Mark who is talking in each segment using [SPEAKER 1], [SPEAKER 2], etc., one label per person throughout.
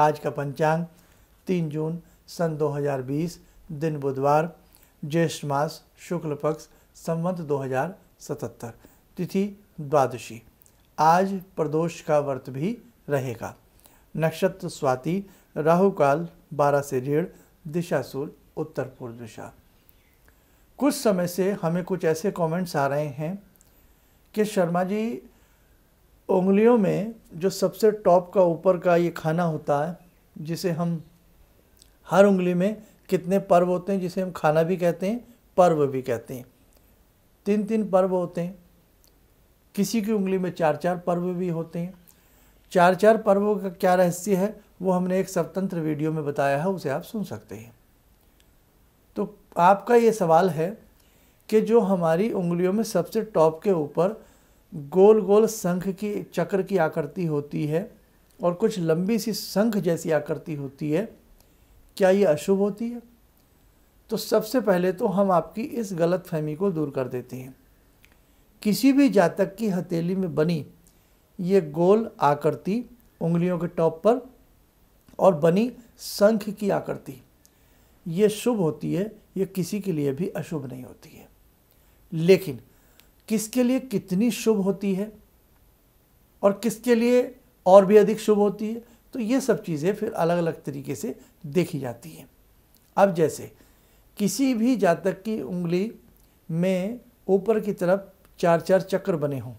[SPEAKER 1] आज का पंचांग तीन जून सन 2020 दिन बुधवार ज्येष्ठ मास शुक्ल पक्ष संवत 2077 तिथि द्वादशी आज प्रदोष का व्रत भी रहेगा नक्षत्र स्वाति राहु काल बारह से डेढ़ दिशाशूल उत्तर पूर्व दिशा कुछ समय से हमें कुछ ऐसे कमेंट्स आ रहे हैं कि शर्मा जी उंगलियों में जो सबसे टॉप का ऊपर का ये खाना होता है जिसे हम हर उंगली में कितने पर्व होते हैं जिसे हम खाना भी कहते हैं पर्व भी कहते हैं तीन तीन पर्व होते हैं किसी की उंगली में चार चार पर्व भी होते हैं चार चार पर्वों का क्या रहस्य है वो हमने एक स्वतंत्र वीडियो में बताया है उसे आप सुन सकते हैं तो आपका ये सवाल है कि जो हमारी उंगलियों में सबसे टॉप के ऊपर गोल गोल शंख की चक्र की आकृति होती है और कुछ लंबी सी शंख जैसी आकृति होती है क्या ये अशुभ होती है तो सबसे पहले तो हम आपकी इस गलत फहमी को दूर कर देते हैं किसी भी जातक की हथेली में बनी ये गोल आकृति उंगलियों के टॉप पर और बनी शंख की आकृति ये शुभ होती है ये किसी के लिए भी अशुभ नहीं होती है लेकिन किसके लिए कितनी शुभ होती है और किसके लिए और भी अधिक शुभ होती है तो ये सब चीज़ें फिर अलग अलग तरीके से देखी जाती हैं अब जैसे किसी भी जातक की उंगली में ऊपर की तरफ चार चार चक्र बने हों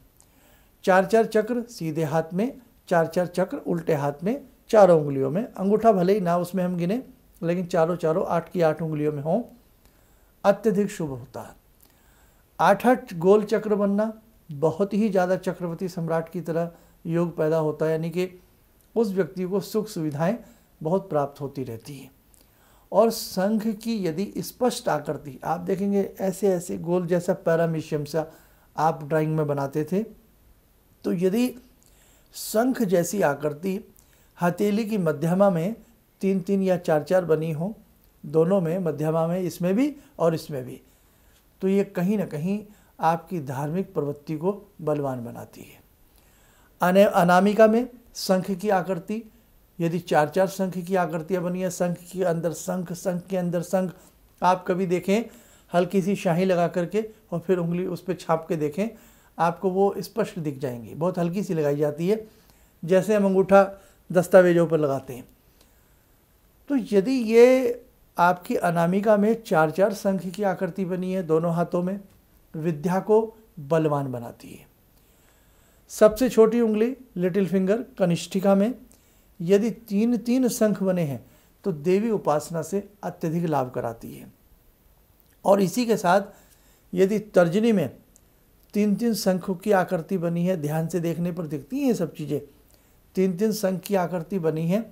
[SPEAKER 1] चार चार चक्र सीधे हाथ में चार चार चक्र उल्टे हाथ में चारों उंगलियों में अंगूठा भले ही ना उसमें हम गिने लेकिन चारों चारों आठ की आठ उंगलियों में हों अत्यधिक शुभ होता है आठ आठ गोल चक्र बनना बहुत ही ज़्यादा चक्रवर्ती सम्राट की तरह योग पैदा होता है यानी कि उस व्यक्ति को सुख सुविधाएं बहुत प्राप्त होती रहती हैं और संघ की यदि स्पष्ट आकृति आप देखेंगे ऐसे ऐसे गोल जैसा पैरामीशियम सा आप ड्राइंग में बनाते थे तो यदि संख जैसी आकृति हथेली की मध्यमा में तीन तीन या चार चार बनी हो दोनों में मध्यमा में इसमें भी और इसमें भी तो ये कहीं ना कहीं आपकी धार्मिक प्रवृत्ति को बलवान बनाती है अने अनामिका में संख की आकृति यदि चार चार संख की आकृतियाँ बनी है संख के अंदर संख संख के अंदर संख आप कभी देखें हल्की सी शाही लगा करके और फिर उंगली उस पर छाप के देखें आपको वो स्पष्ट दिख जाएंगी बहुत हल्की सी लगाई जाती है जैसे हम अंगूठा दस्तावेजों पर लगाते हैं तो यदि ये आपकी अनामिका में चार चार संख की आकृति बनी है दोनों हाथों में विद्या को बलवान बनाती है सबसे छोटी उंगली लिटिल फिंगर कनिष्ठिका में यदि तीन तीन संख बने हैं तो देवी उपासना से अत्यधिक लाभ कराती है और इसी के साथ यदि तर्जनी में तीन तीन संख की आकृति बनी है ध्यान से देखने पर दिखती हैं ये सब चीज़ें तीन तीन संख की आकृति बनी है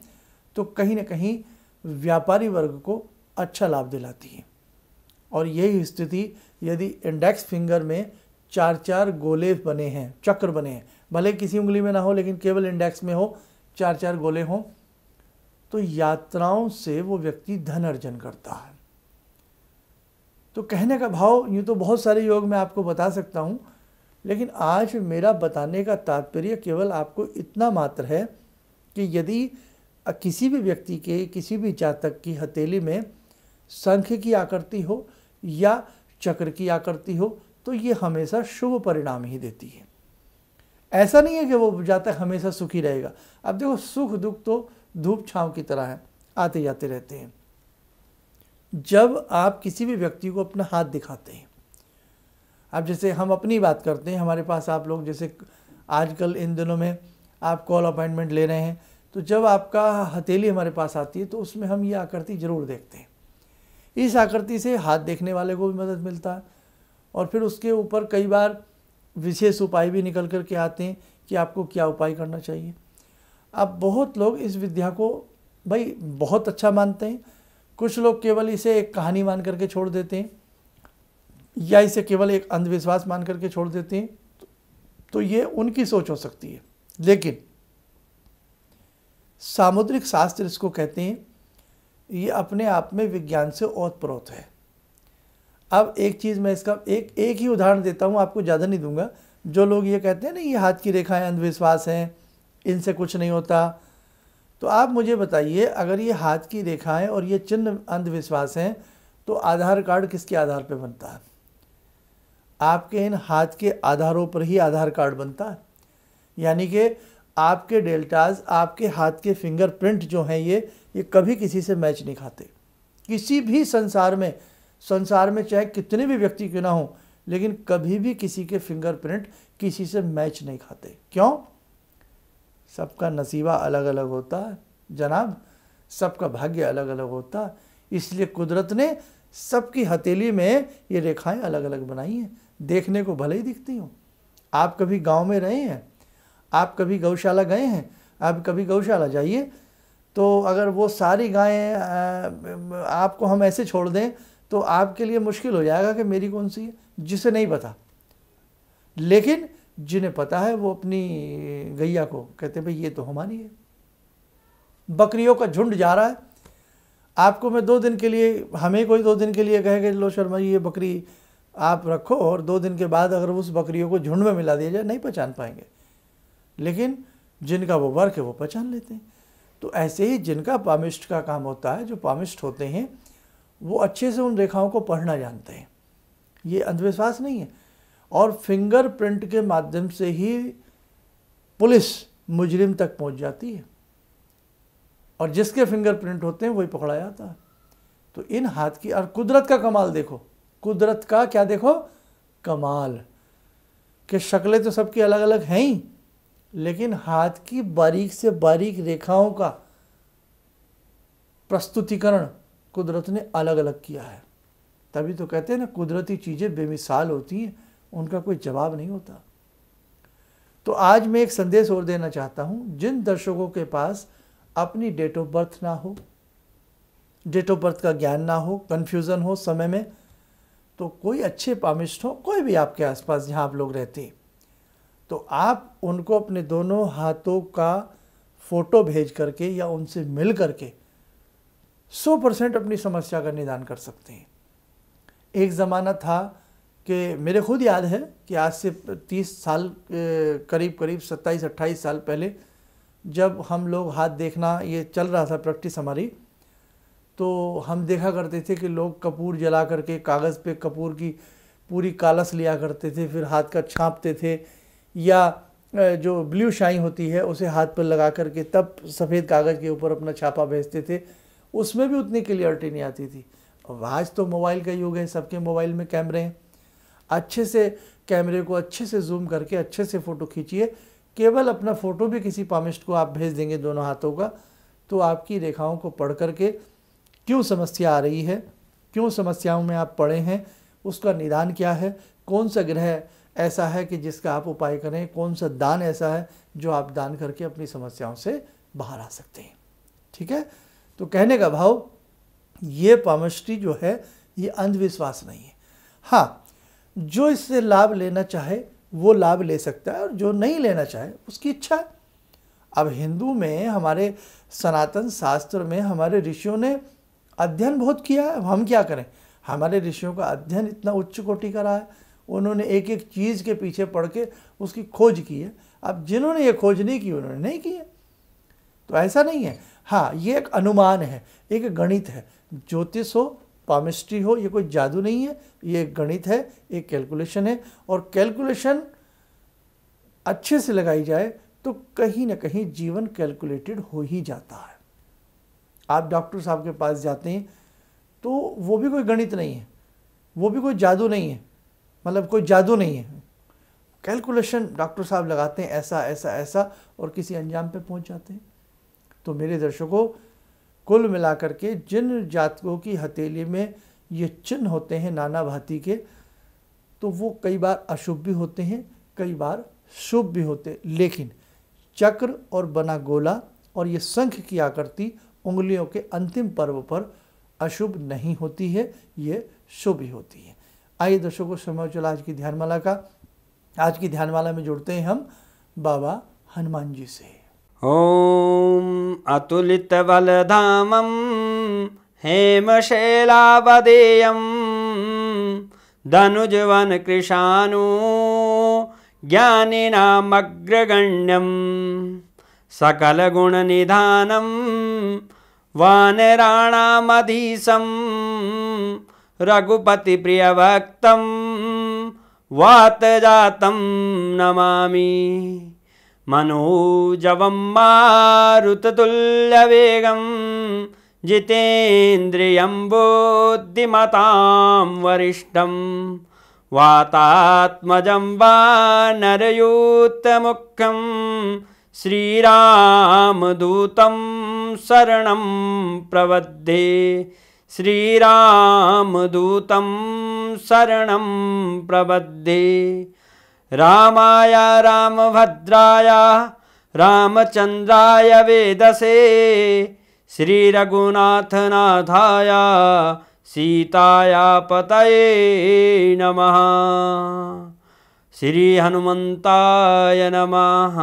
[SPEAKER 1] तो कहीं ना कहीं व्यापारी वर्ग को अच्छा लाभ दिलाती है और यही स्थिति यदि इंडेक्स फिंगर में चार चार गोले बने हैं चक्र बने हैं भले किसी उंगली में ना हो लेकिन केवल इंडेक्स में हो चार चार गोले हों तो यात्राओं से वो व्यक्ति धन अर्जन करता है तो कहने का भाव यूँ तो बहुत सारे योग मैं आपको बता सकता हूँ लेकिन आज मेरा बताने का तात्पर्य केवल आपको इतना मात्र है कि यदि किसी भी व्यक्ति के किसी भी जातक की हथेली में संख्य की आकृति हो या चक्र की आकृति हो तो ये हमेशा शुभ परिणाम ही देती है ऐसा नहीं है कि वो जाता है हमेशा सुखी रहेगा अब देखो सुख दुख तो धूप छाँव की तरह है आते जाते रहते हैं जब आप किसी भी व्यक्ति को अपना हाथ दिखाते हैं अब जैसे हम अपनी बात करते हैं हमारे पास आप लोग जैसे आजकल इन दिनों में आप कॉल अपॉइंटमेंट ले रहे हैं तो जब आपका हथेली हमारे पास आती है तो उसमें हम ये आकृति ज़रूर देखते हैं इस आकृति से हाथ देखने वाले को भी मदद मिलता है और फिर उसके ऊपर कई बार विशेष उपाय भी निकल कर के आते हैं कि आपको क्या उपाय करना चाहिए अब बहुत लोग इस विद्या को भाई बहुत अच्छा मानते हैं कुछ लोग केवल इसे एक कहानी मान करके छोड़ देते हैं या इसे केवल एक अंधविश्वास मान करके छोड़ देते हैं तो ये उनकी सोच हो सकती है लेकिन सामुद्रिक शास्त्र इसको कहते हैं ये अपने आप में विज्ञान से ओतप्रोत है अब एक चीज़ मैं इसका एक एक ही उदाहरण देता हूँ आपको ज़्यादा नहीं दूंगा जो लोग ये कहते हैं ना ये हाथ की रेखाएं अंधविश्वास हैं इनसे कुछ नहीं होता तो आप मुझे बताइए अगर ये हाथ की रेखाएं और ये चिन्ह अंधविश्वास हैं तो आधार कार्ड किसके आधार पर बनता है आपके इन हाथ के आधारों पर ही आधार कार्ड बनता है यानी कि आपके डेल्टाज आपके हाथ के फिंगरप्रिंट जो हैं ये ये कभी किसी से मैच नहीं खाते किसी भी संसार में संसार में चाहे कितने भी व्यक्ति क्यों ना हो लेकिन कभी भी किसी के फिंगरप्रिंट किसी से मैच नहीं खाते क्यों सबका नसीबा अलग अलग होता है जनाब सबका भाग्य अलग अलग होता है इसलिए कुदरत ने सबकी हथेली में ये रेखाएं अलग अलग बनाई हैं देखने को भले ही दिखती हूँ आप कभी गांव में रहे हैं आप कभी गौशाला गए हैं आप कभी गौशाला जाइए तो अगर वो सारी गायें आपको हम ऐसे छोड़ दें तो आपके लिए मुश्किल हो जाएगा कि मेरी कौन सी है जिसे नहीं पता लेकिन जिन्हें पता है वो अपनी गैया को कहते हैं भाई ये तो हमारी है बकरियों का झुंड जा रहा है आपको मैं दो दिन के लिए हमें कोई दो दिन के लिए कहे कि लो शर्मा जी ये बकरी आप रखो और दो दिन के बाद अगर उस बकरियों को झुंड में मिला दिया जाए नहीं पहचान पाएंगे लेकिन जिनका वो वर्क है वो पहचान लेते हैं तो ऐसे ही जिनका पामिस्ट का काम होता है जो पामिस्ट होते हैं वो अच्छे से उन रेखाओं को पढ़ना जानते हैं ये अंधविश्वास नहीं है और फिंगरप्रिंट के माध्यम से ही पुलिस मुजरिम तक पहुंच जाती है और जिसके फिंगरप्रिंट होते हैं वही पकड़ा जाता है तो इन हाथ की और कुदरत का कमाल देखो कुदरत का क्या देखो कमाल के शक्लें तो सबकी अलग अलग हैं ही लेकिन हाथ की बारीक से बारीक रेखाओं का प्रस्तुतिकरण कुदरत ने अलग अलग किया है तभी तो कहते हैं ना कुदरती चीज़ें बेमिसाल होती हैं उनका कोई जवाब नहीं होता तो आज मैं एक संदेश और देना चाहता हूँ जिन दर्शकों के पास अपनी डेट ऑफ बर्थ ना हो डेट ऑफ बर्थ का ज्ञान ना हो कन्फ्यूज़न हो समय में तो कोई अच्छे पामिस्ट हो कोई भी आपके आसपास जहाँ आप लोग रहते हैं तो आप उनको अपने दोनों हाथों का फ़ोटो भेज करके या उनसे मिल करके सौ परसेंट अपनी समस्या का निदान कर सकते हैं एक ज़माना था कि मेरे खुद याद है कि आज से तीस साल करीब करीब सत्ताईस 28 साल पहले जब हम लोग हाथ देखना ये चल रहा था प्रैक्टिस हमारी तो हम देखा करते थे कि लोग कपूर जला करके कागज़ पे कपूर की पूरी कालस लिया करते थे फिर हाथ का छापते थे या जो ब्लू शाइन होती है उसे हाथ पर लगा करके तब सफ़ेद कागज़ के ऊपर अपना छापा भेजते थे उसमें भी उतनी क्लियरिटी नहीं आती थी अब आज तो मोबाइल का युग है सबके मोबाइल में कैमरे हैं अच्छे से कैमरे को अच्छे से जूम करके अच्छे से फ़ोटो खींचिए केवल अपना फ़ोटो भी किसी पामिस्ट को आप भेज देंगे दोनों हाथों का तो आपकी रेखाओं को पढ़ करके क्यों समस्या आ रही है क्यों समस्याओं में आप पड़े हैं उसका निदान क्या है कौन सा ग्रह ऐसा है कि जिसका आप उपाय करें कौन सा दान ऐसा है जो आप दान करके अपनी समस्याओं से बाहर आ सकते हैं ठीक है तो कहने का भाव ये पामिस्ट्री जो है ये अंधविश्वास नहीं है हाँ जो इससे लाभ लेना चाहे वो लाभ ले सकता है और जो नहीं लेना चाहे उसकी इच्छा है अब हिंदू में हमारे सनातन शास्त्र में हमारे ऋषियों ने अध्ययन बहुत किया है अब हम क्या करें हमारे ऋषियों का अध्ययन इतना उच्च कोटि का रहा है उन्होंने एक एक चीज़ के पीछे पढ़ के उसकी खोज की है अब जिन्होंने ये खोज नहीं की उन्होंने नहीं की है तो ऐसा नहीं है हाँ ये एक अनुमान है एक गणित है ज्योतिष हो पामिस्ट्री हो ये कोई जादू नहीं है ये एक गणित है एक कैलकुलेशन है और कैलकुलेशन अच्छे से लगाई जाए तो कहीं ना कहीं जीवन कैलकुलेटेड हो ही जाता है आप डॉक्टर साहब के पास जाते हैं तो वो भी कोई गणित नहीं है वो भी कोई जादू नहीं है मतलब कोई जादू नहीं है कैलकुलेशन डॉक्टर साहब लगाते हैं ऐसा ऐसा ऐसा और किसी अंजाम पे पहुंच जाते हैं तो मेरे दर्शकों कुल मिलाकर के जिन जातकों की हथेली में ये चिन्ह होते हैं नाना भाती के तो वो कई बार अशुभ भी होते हैं कई बार शुभ भी होते लेकिन चक्र और बना गोला और ये शंख की आकृति उंगलियों के अंतिम पर्व पर अशुभ नहीं होती है ये शुभ ही होती है आइए दर्शकों को समय चला आज की ध्यानमाला का आज की ध्यानमाला में जुड़ते हैं हम बाबा हनुमान जी से
[SPEAKER 2] ओम हेम ॐ अतुलितबलधामं हेमशैलावदेयं सकल गुण निधानम वानराणामधीशम रघुपतिप्रियभक्तं वातजातं नमामि मनोजवं मारुततुल्यवेगं जितेन्द्रियं बुद्धिमतां वरिष्ठं वातात्मजं वा नरयूतमुखं श्रीरामदूतं शरणं प्रवद्धे श्रीरामदूतं शरण प्रबद्धे राम भद्राया रामचन्द्राय वेदसे श्रीरघुनाथनाथाय सीताया पतये नमः श्री हनुमंताय
[SPEAKER 1] नमः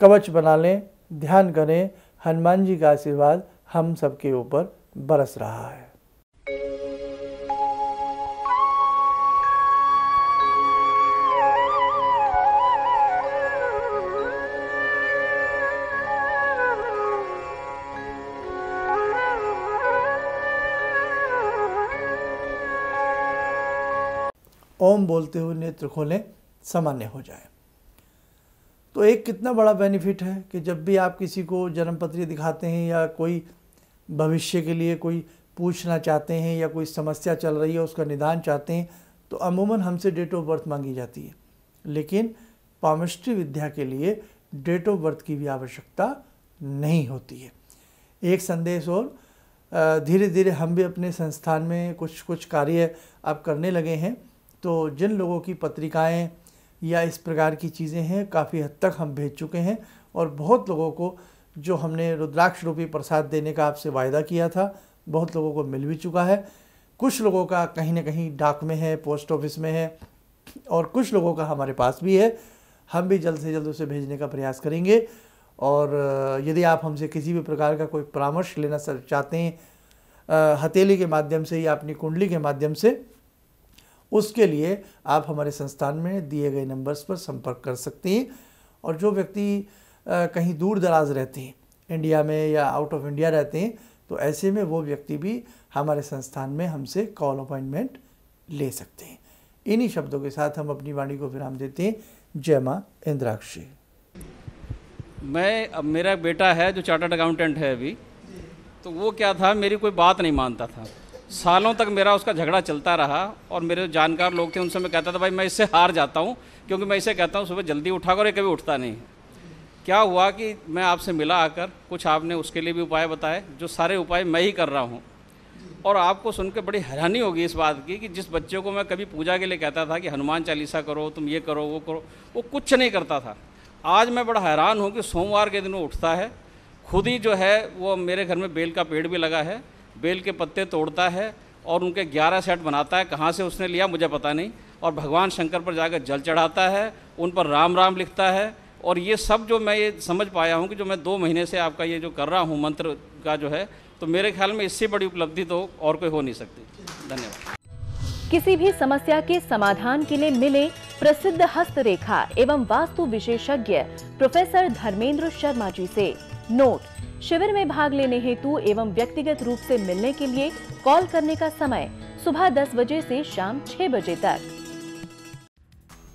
[SPEAKER 1] कवच बना लें ध्यान करें हनुमान जी का आशीर्वाद हम सबके ऊपर बरस रहा है ओम बोलते हुए नेत्र खोलें सामान्य हो जाए तो एक कितना बड़ा बेनिफिट है कि जब भी आप किसी को जन्मपत्री दिखाते हैं या कोई भविष्य के लिए कोई पूछना चाहते हैं या कोई समस्या चल रही है उसका निदान चाहते हैं तो अमूमन हमसे डेट ऑफ बर्थ मांगी जाती है लेकिन पामिस्ट्री विद्या के लिए डेट ऑफ बर्थ की भी आवश्यकता नहीं होती है एक संदेश और धीरे धीरे हम भी अपने संस्थान में कुछ कुछ कार्य अब करने लगे हैं तो जिन लोगों की पत्रिकाएं या इस प्रकार की चीज़ें हैं काफ़ी हद तक हम भेज चुके हैं और बहुत लोगों को जो हमने रुद्राक्ष रूपी प्रसाद देने का आपसे वायदा किया था बहुत लोगों को मिल भी चुका है कुछ लोगों का कहीं ना कहीं डाक में है पोस्ट ऑफिस में है और कुछ लोगों का हमारे पास भी है हम भी जल्द से जल्द उसे भेजने का प्रयास करेंगे और यदि आप हमसे किसी भी प्रकार का कोई परामर्श लेना चाहते हैं हथेली के माध्यम से या अपनी कुंडली के माध्यम से उसके लिए आप हमारे संस्थान में दिए गए नंबर्स पर संपर्क कर सकते हैं और जो व्यक्ति कहीं दूर दराज रहते हैं इंडिया में या आउट ऑफ इंडिया रहते हैं तो ऐसे में वो व्यक्ति भी हमारे संस्थान में हमसे कॉल अपॉइंटमेंट ले सकते हैं इन्हीं शब्दों के साथ हम अपनी वाणी को विराम देते हैं जय माँ इंद्राक्षी
[SPEAKER 3] मैं अब मेरा बेटा है जो चार्टर्ड अकाउंटेंट है अभी तो वो क्या था मेरी कोई बात नहीं मानता था सालों तक मेरा उसका झगड़ा चलता रहा और मेरे जानकार लोग थे उनसे मैं कहता था भाई मैं इससे हार जाता हूँ क्योंकि मैं इसे कहता हूँ सुबह जल्दी उठा कर कभी उठता नहीं क्या हुआ कि मैं आपसे मिला आकर कुछ आपने उसके लिए भी उपाय बताए जो सारे उपाय मैं ही कर रहा हूँ और आपको सुनकर बड़ी हैरानी होगी इस बात की कि जिस बच्चे को मैं कभी पूजा के लिए कहता था कि हनुमान चालीसा करो तुम ये करो वो करो वो कुछ नहीं करता था आज मैं बड़ा हैरान हूँ कि सोमवार के दिन वो उठता है खुद ही जो है वो मेरे घर में बेल का पेड़ भी लगा है बेल के पत्ते तोड़ता है और उनके ग्यारह सेट बनाता है कहाँ से उसने लिया मुझे पता नहीं और भगवान शंकर पर जाकर जल चढ़ाता है उन पर राम राम लिखता है और ये सब जो मैं ये समझ पाया हूँ कि जो मैं दो महीने से आपका ये जो कर रहा हूँ मंत्र का जो है तो मेरे ख्याल में इससे बड़ी उपलब्धि तो और कोई हो नहीं सकती धन्यवाद
[SPEAKER 4] किसी भी समस्या के समाधान के लिए मिले प्रसिद्ध हस्तरेखा एवं वास्तु विशेषज्ञ प्रोफेसर धर्मेंद्र शर्मा जी से नोट शिविर में भाग लेने हेतु एवं व्यक्तिगत रूप से मिलने के लिए कॉल करने का समय सुबह 10 बजे से शाम 6 बजे तक